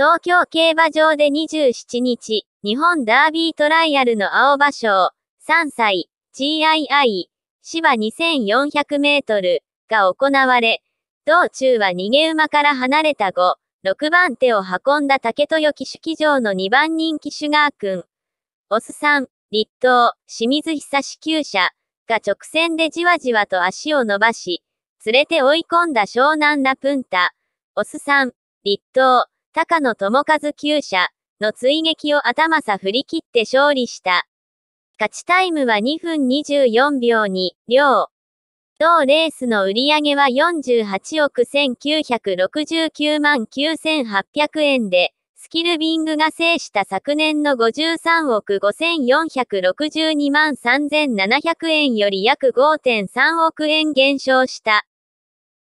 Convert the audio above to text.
東京競馬場で27日、日本ダービートライアルの青葉賞、3歳、GII、芝2400メートルが行われ、道中は逃げ馬から離れた5、6番手を運んだ竹豊騎手騎乗の2番人気シュガー君、オスさん、立東、清水久志厩舎が直線でじわじわと足を伸ばし、連れて追い込んだ湘南ラプンタ、オスさん、立東、高野智和厩舎の追撃を頭さ振り切って勝利した。勝ちタイムは2分24秒に、両。同レースの売り上げは48億1969万9800円で、スキルビングが制した昨年の53億5462万3700円より約5.3億円減少した。